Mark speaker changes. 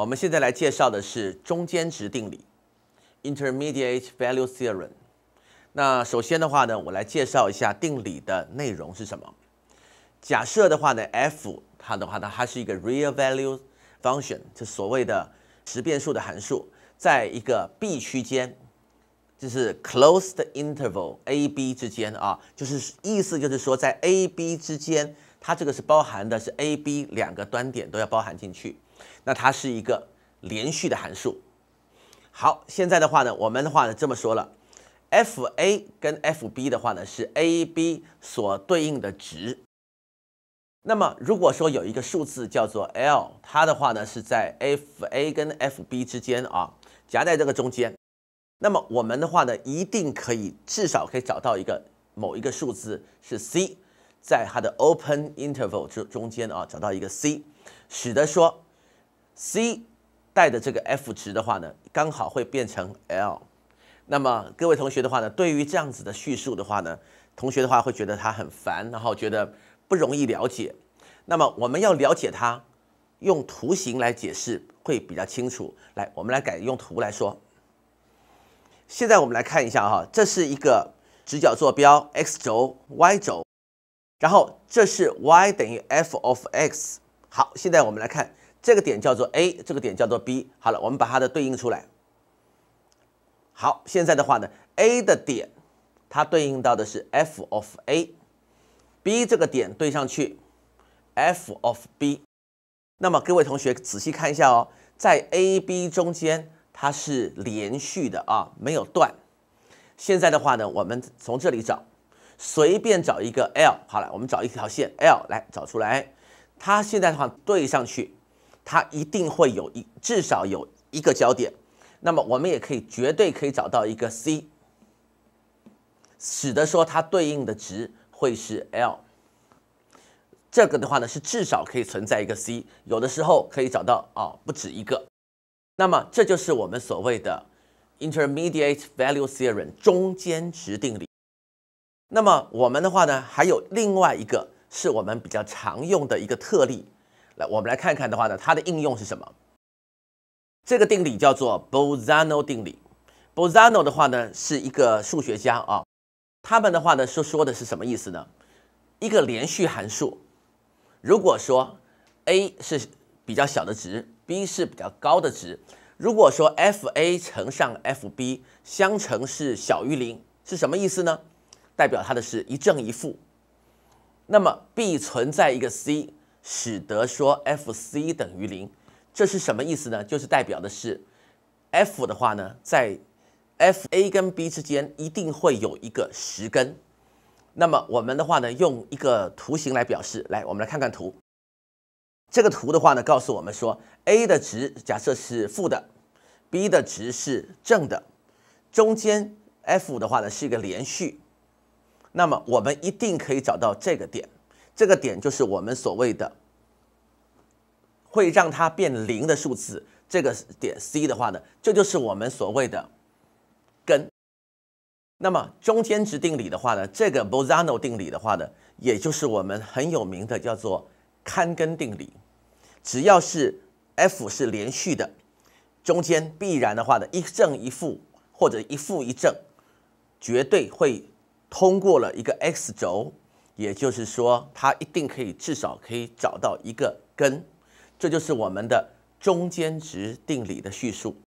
Speaker 1: 我们现在来介绍的是中间值定理 （Intermediate Value Theorem）。那首先的话呢，我来介绍一下定理的内容是什么。假设的话呢，f 它的话呢，它是一个 r e a l v a l u e function，这所谓的实变数的函数，在一个 b 区间，就是 closed interval a b 之间啊，就是意思就是说在 a b 之间，它这个是包含的，是 a b 两个端点都要包含进去。那它是一个连续的函数。好，现在的话呢，我们的话呢这么说了，f a 跟 f b 的话呢是 a b 所对应的值。那么如果说有一个数字叫做 l，它的话呢是在 f a 跟 f b 之间啊，夹在这个中间。那么我们的话呢，一定可以至少可以找到一个某一个数字是 c，在它的 open interval 之中间啊，找到一个 c，使得说。c 带的这个 f 值的话呢，刚好会变成 l。那么各位同学的话呢，对于这样子的叙述的话呢，同学的话会觉得它很烦，然后觉得不容易了解。那么我们要了解它，用图形来解释会比较清楚。来，我们来改用图来说。现在我们来看一下哈，这是一个直角坐标，x 轴、y 轴，然后这是 y 等于 f of x。好，现在我们来看。这个点叫做 A，这个点叫做 B。好了，我们把它的对应出来。好，现在的话呢，A 的点，它对应到的是 f of A，B 这个点对上去，f of B。那么各位同学仔细看一下哦，在 A、B 中间它是连续的啊，没有断。现在的话呢，我们从这里找，随便找一个 l，好了，我们找一条线 l 来找出来，它现在的话对上去。它一定会有一至少有一个交点，那么我们也可以绝对可以找到一个 c，使得说它对应的值会是 l。这个的话呢是至少可以存在一个 c，有的时候可以找到啊不止一个。那么这就是我们所谓的 Intermediate Value Theorem 中间值定理。那么我们的话呢还有另外一个是我们比较常用的一个特例。来，我们来看看的话呢，它的应用是什么？这个定理叫做 b o s z a n o 定理。b o s z a n o 的话呢，是一个数学家啊。他们的话呢，说说的是什么意思呢？一个连续函数，如果说 a 是比较小的值，b 是比较高的值，如果说 f a 乘上 f b 相乘是小于零，是什么意思呢？代表它的是一正一负。那么 b 存在一个 c。使得说 f(c) 等于零，这是什么意思呢？就是代表的是 f 的话呢，在 f(a) 跟 b 之间一定会有一个实根。那么我们的话呢，用一个图形来表示。来，我们来看看图。这个图的话呢，告诉我们说 a 的值假设是负的，b 的值是正的，中间 f 的话呢是一个连续，那么我们一定可以找到这个点。这个点就是我们所谓的会让它变零的数字，这个点 c 的话呢，这就是我们所谓的根。那么中间值定理的话呢，这个 b o zano 定理的话呢，也就是我们很有名的叫做看根定理。只要是 f 是连续的，中间必然的话呢，一正一负或者一负一正，绝对会通过了一个 x 轴。也就是说，它一定可以，至少可以找到一个根，这就是我们的中间值定理的叙述。